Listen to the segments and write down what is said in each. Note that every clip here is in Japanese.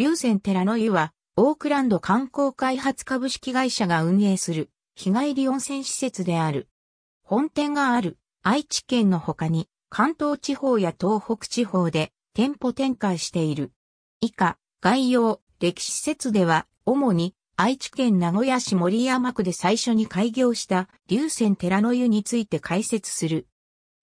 龍泉寺の湯は、オークランド観光開発株式会社が運営する日帰り温泉施設である。本店がある愛知県の他に関東地方や東北地方で店舗展開している。以下、概要、歴史施設では主に愛知県名古屋市森山区で最初に開業した龍泉寺の湯について解説する。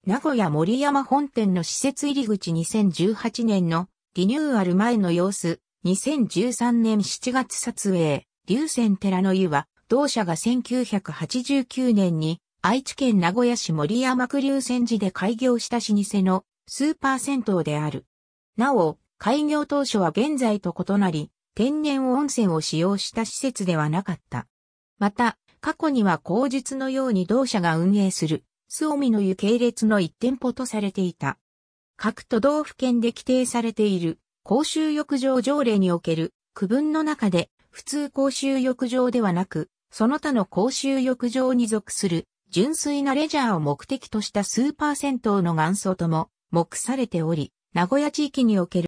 名古屋森山本店の施設入り口2018年のリニューアル前の様子、2013年7月撮影、流泉寺の湯は、同社が1989年に愛知県名古屋市森山区流泉寺で開業した老舗のスーパー銭湯である。なお、開業当初は現在と異なり、天然温泉を使用した施設ではなかった。また、過去には口実のように同社が運営する、スオミの湯系列の一店舗とされていた。各都道府県で規定されている公衆浴場条例における区分の中で、普通公衆浴場ではなく、その他の公衆浴場に属する純粋なレジャーを目的としたスーパーセントの元祖とも目されており、名古屋地域における。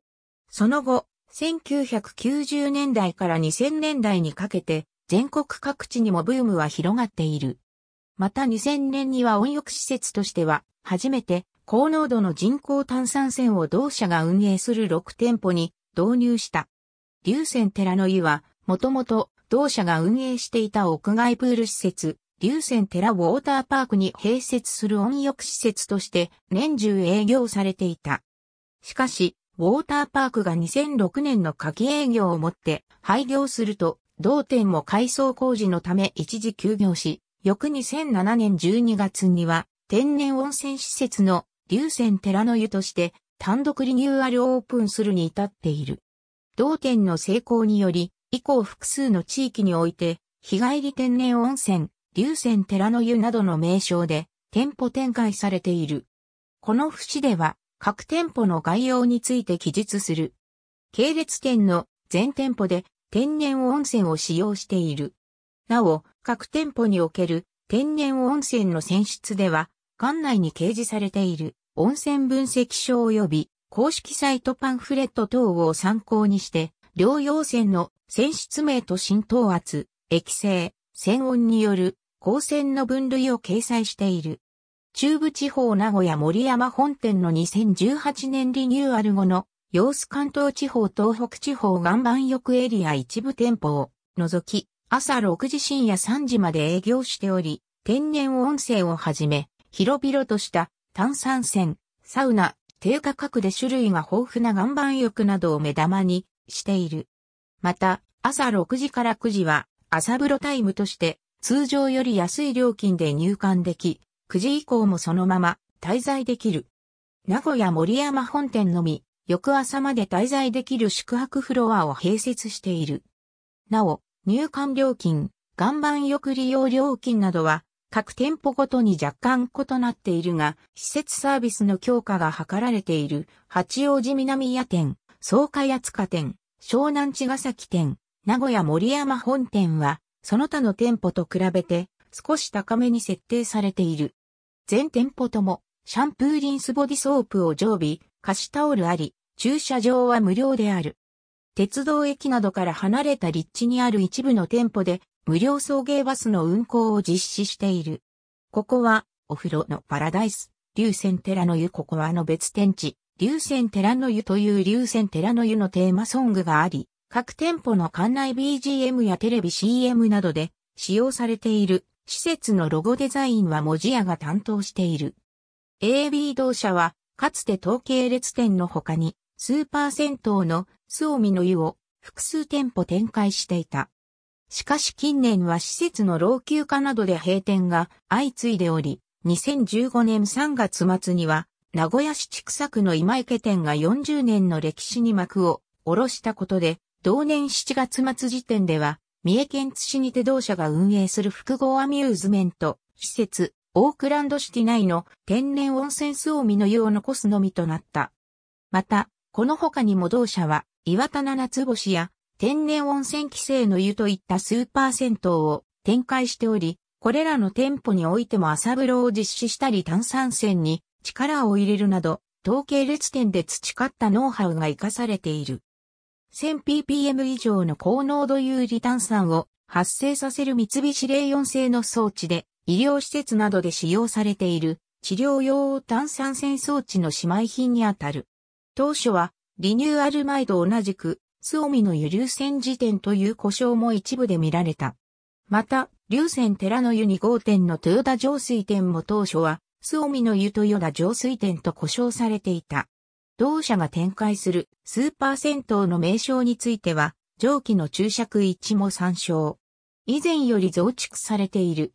その後、1990年代から2000年代にかけて、全国各地にもブームは広がっている。また2000年には温浴施設としては、初めて高濃度の人工炭酸泉を同社が運営する6店舗に導入した。龍泉寺の湯は、もともと同社が運営していた屋外プール施設、龍泉寺ウォーターパークに併設する温浴施設として年中営業されていた。しかし、ウォーターパークが2006年の夏季営業をもって廃業すると、同店も改装工事のため一時休業し、翌2007年12月には天然温泉施設の流泉寺の湯として単独リニューアルオープンするに至っている。同店の成功により、以降複数の地域において、日帰り天然温泉、流泉寺の湯などの名称で店舗展開されている。この節では各店舗の概要について記述する。系列店の全店舗で天然温泉を使用している。なお、各店舗における天然温泉の選出では館内に掲示されている温泉分析書及び公式サイトパンフレット等を参考にして、両用線の泉室名と浸透圧、液性、泉温による光線の分類を掲載している。中部地方名古屋森山本店の2018年リニューアル後の様子関東地方東北地方岩盤浴エリア一部店舗を除き朝6時深夜3時まで営業しており天然温泉をはじめ広々とした炭酸泉、サウナ、低価格で種類が豊富な岩盤浴などを目玉にしている。また、朝6時から9時は朝風呂タイムとして通常より安い料金で入館でき、9時以降もそのまま滞在できる。名古屋森山本店のみ、翌朝まで滞在できる宿泊フロアを併設している。なお、入館料金、岩盤浴利用料金などは各店舗ごとに若干異なっているが、施設サービスの強化が図られている、八王子南屋店、草加八塚店、湘南茅ヶ崎店、名古屋森山本店は、その他の店舗と比べて、少し高めに設定されている。全店舗とも、シャンプーリンスボディソープを常備、貸しタオルあり、駐車場は無料である。鉄道駅などから離れた立地にある一部の店舗で無料送迎バスの運行を実施している。ここは、お風呂のパラダイス、流泉寺の湯ここはの別天地、流泉寺の湯という流泉寺の湯のテーマソングがあり、各店舗の館内 BGM やテレビ CM などで使用されている施設のロゴデザインは文字屋が担当している。AB 同社は、かつて統計列店の他に、スーパー銭湯の、スオミの湯を複数店舗展開していた。しかし近年は施設の老朽化などで閉店が相次いでおり、2015年3月末には、名古屋市千作区の今池店が40年の歴史に幕を下ろしたことで、同年7月末時点では、三重県津市にて同社が運営する複合アミューズメント、施設、オークランドシティ内の天然温泉スオミの湯を残すのみとなった。また、この他にも同社は、岩田七つ星や天然温泉規制の湯といったスーパー銭湯を展開しており、これらの店舗においても朝風呂を実施したり炭酸泉に力を入れるなど、統計列店で培ったノウハウが活かされている。1000ppm 以上の高濃度有利炭酸を発生させる三菱レイオン製の装置で、医療施設などで使用されている治療用炭酸泉装置の姉妹品にあたる。当初はリニューアル前と同じくオミの湯流線時点という故障も一部で見られた。また、流線寺の湯2号店の豊田浄水店も当初は、オミの湯豊田浄水店と故障されていた。同社が展開するスーパー銭湯の名称については、上記の注釈致も参照。以前より増築されている。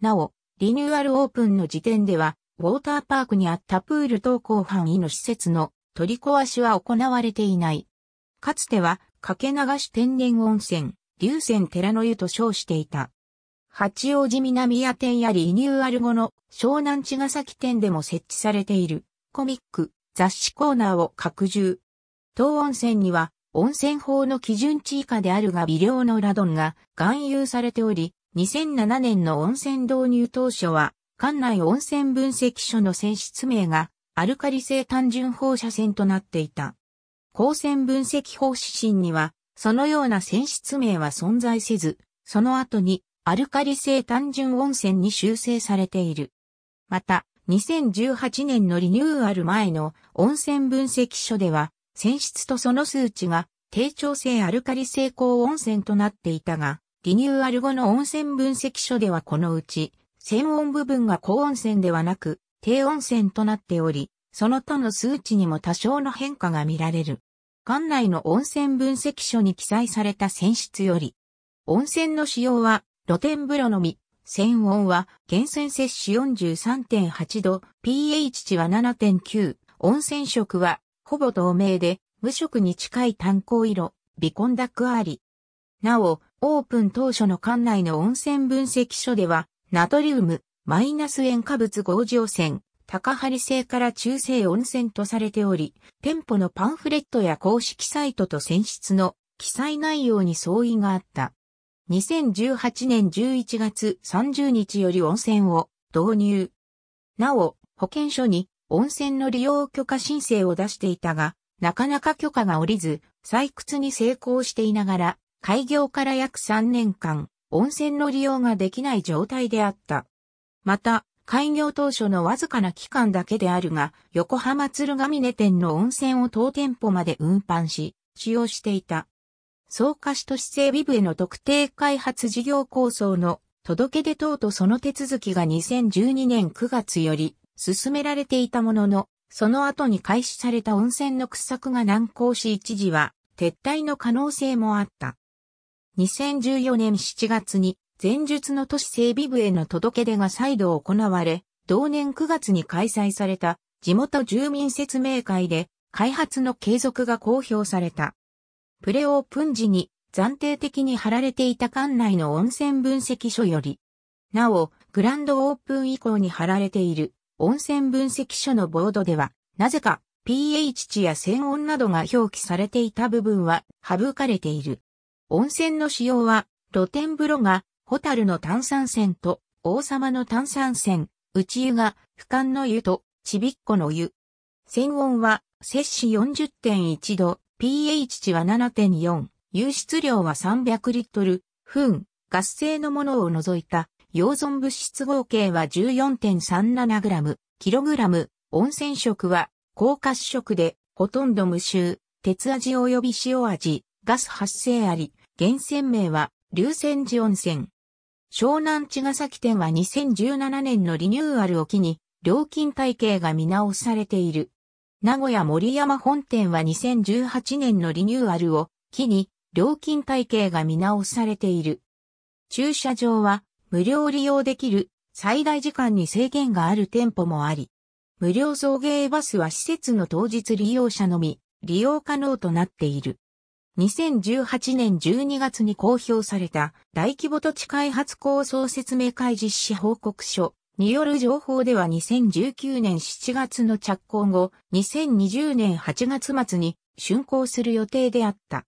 なお、リニューアルオープンの時点では、ウォーターパークにあったプール投稿範囲の施設の取り壊しは行われていない。かつては、かけ流し天然温泉、流泉寺の湯と称していた。八王子南屋店やリニューアル後の湘南茅ヶ崎店でも設置されているコミック、雑誌コーナーを拡充。当温泉には温泉法の基準値以下であるが微量のラドンが含有されており、2007年の温泉導入当初は、館内温泉分析所の選出名がアルカリ性単純放射線となっていた。光線分析法指針には、そのような選出名は存在せず、その後にアルカリ性単純温泉に修正されている。また、2018年のリニューアル前の温泉分析書では、泉質とその数値が低調性アルカリ性高温泉となっていたが、リニューアル後の温泉分析書ではこのうち、泉温部分が高温泉ではなく、低温泉となっており、その他の数値にも多少の変化が見られる。館内の温泉分析書に記載された泉質より、温泉の使用は露天風呂のみ、泉温は源泉摂取43.8度、pH 値は7.9、温泉色はほぼ透明で、無色に近い炭鉱色、ビコンダクあり。なお、オープン当初の館内の温泉分析書では、ナトリウム、マイナス塩化物合成泉、高張製から中世温泉とされており、店舗のパンフレットや公式サイトと選出の記載内容に相違があった。2018年11月30日より温泉を導入。なお、保健所に温泉の利用許可申請を出していたが、なかなか許可が下りず、採掘に成功していながら、開業から約3年間、温泉の利用ができない状態であった。また、開業当初のわずかな期間だけであるが、横浜鶴ヶ峰店の温泉を当店舗まで運搬し、使用していた。草加市都市整備部への特定開発事業構想の届け出等とその手続きが2012年9月より進められていたものの、その後に開始された温泉の掘削が難航し一時は撤退の可能性もあった。2014年7月に前述の都市整備部への届け出が再度行われ、同年9月に開催された地元住民説明会で開発の継続が公表された。プレオープン時に暫定的に貼られていた館内の温泉分析書より、なお、グランドオープン以降に貼られている温泉分析書のボードでは、なぜか pH 値や線温などが表記されていた部分は省かれている。温泉の使用は露天風呂がホタルの炭酸泉と、王様の炭酸泉、内湯が、俯瞰の湯と、ちびっこの湯。泉温は、摂氏40.1度、pH 値は7.4、湧出量は300リットル、糞、ガス性のものを除いた、溶存物質合計は1 4 3 7グラム、温泉食は、高褐色で、ほとんど無臭、鉄味及び塩味、ガス発生あり、源泉名は、流泉寺温泉。湘南茅ヶ崎店は2017年のリニューアルを機に、料金体系が見直されている。名古屋森山本店は2018年のリニューアルを機に、料金体系が見直されている。駐車場は無料利用できる最大時間に制限がある店舗もあり、無料送迎バスは施設の当日利用者のみ利用可能となっている。2018年12月に公表された大規模土地開発構想説明会実施報告書による情報では2019年7月の着工後、2020年8月末に竣工する予定であった。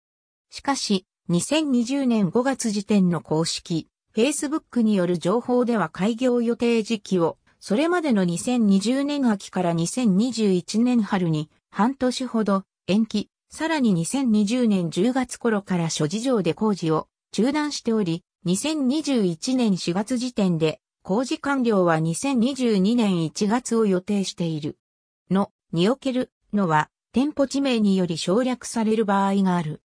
しかし、2020年5月時点の公式、Facebook による情報では開業予定時期を、それまでの2020年秋から2021年春に半年ほど延期、さらに2020年10月頃から諸事情で工事を中断しており、2021年4月時点で工事完了は2022年1月を予定している。の、におけるのは店舗地名により省略される場合がある。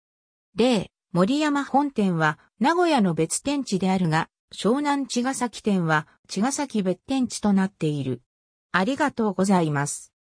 例、森山本店は名古屋の別店地であるが、湘南茅ヶ崎店は茅ヶ崎別店地となっている。ありがとうございます。